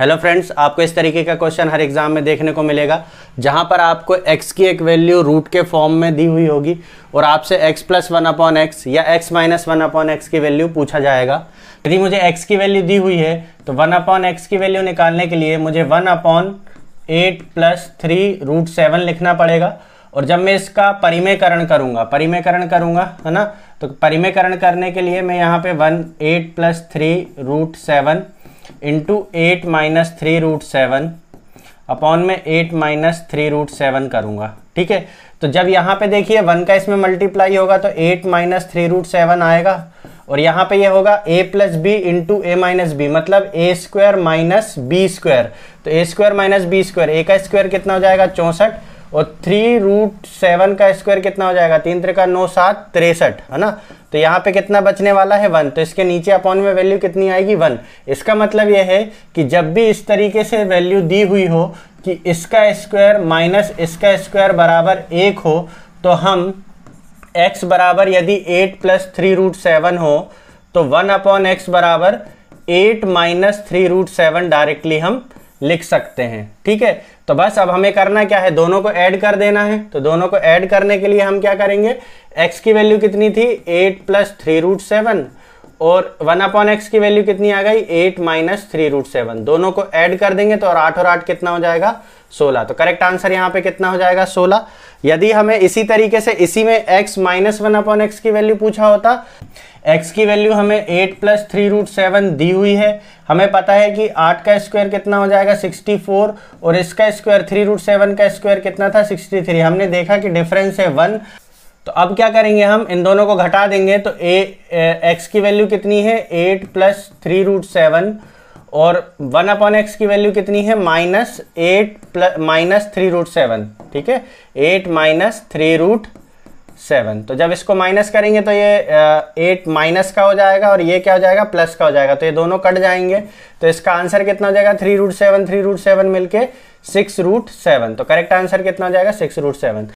hello friends आपको इस तरीके का क्वेश्चन हर एग्जाम में देखने को मिलेगा जहां पर आपको एक्स की एक वैल्यू रूट के फॉर्म में दी हुई होगी और आपसे X plus one upon X या X minus one upon X की वैल्यू पूछा जाएगा यदि मुझे एक्स की वैल्यू दी हुई है तो वन अपॉन एक्स की वैल्यू निकालने के लिए मुझे one upon eight plus three root seven लिखना पड़ेगा और जब मैं इसका परिमेयकरण करूंगा परिमेयकरण करूंगा है ना तो परिमेयकरण करने के लिए मैं यहाँ पे one eight plus three root seven into eight minus three root seven upon में eight minus three root seven करूँगा ठीक है तो जब यहाँ पे देखिए वन का इसमें मल्टीप्लाई होगा तो eight minus three root seven आएगा और यहाँ पे ये होगा a plus B into A minus B मतलब A square minus B square तो A square minus B square A का स्क्वायर कितना हो जाएगा चौंसठ और थ्री रूट सेवन का स्क्वायर कितना हो जाएगा तीन त्रिका नौ सात तिरसठ है ना तो यहाँ पे कितना बचने वाला है वन तो इसके नीचे अपॉन में वैल्यू कितनी आएगी वन इसका मतलब यह है कि जब भी इस तरीके से वैल्यू दी हुई हो कि इसका स्क्वायर माइनस इसका स्क्वायर बराबर एक हो तो हम एक्स बराबर यदि eight plus three root seven हो तो वन अपॉन एक्स बराबर eight minus three root seven directly हम लिख सकते हैं ठीक है तो बस अब हमें करना क्या है दोनों को ऐड कर देना है तो दोनों को ऐड करने के लिए हम क्या करेंगे x की वैल्यू कितनी थी 8 प्लस थ्री रूट सेवन और वन अपॉन एक्स की वैल्यू कितनी आ गई eight minus three root seven दोनों को ऐड कर देंगे तो और आठ और आठ कितना हो जाएगा सोलह तो करेक्ट आंसर यहाँ पे कितना हो जाएगा सोलह यदि हमें इसी तरीके से इसी में X minus one upon X की वैल्यू पूछा होता एक्स की वैल्यू हमें eight plus three root seven दी हुई है हमें पता है कि आठ का स्क्वायर कितना हो जाएगा सिक्सटी फोर और इसका स्क्वायर थ्री रूट सेवन का स्क्वायर कितना था सिक्सटी थ्री हमने देखा कि डिफरेंस है वन तो अब क्या करेंगे हम इन दोनों को घटा देंगे तो ए एक्स की वैल्यू कितनी है eight plus three root seven और वन अपॉन एक्स की वैल्यू कितनी है minus eight plus minus three root seven ठीक है eight minus three root seven तो जब इसको माइनस करेंगे तो ये एट माइनस का हो जाएगा और ये क्या हो जाएगा प्लस का हो जाएगा तो ये दोनों कट जाएंगे तो इसका आंसर कितना हो जाएगा three root seven three root seven मिलके सिक्स रूट सेवन तो करेक्ट आंसर कितना हो जाएगा सिक्स रूट सेवन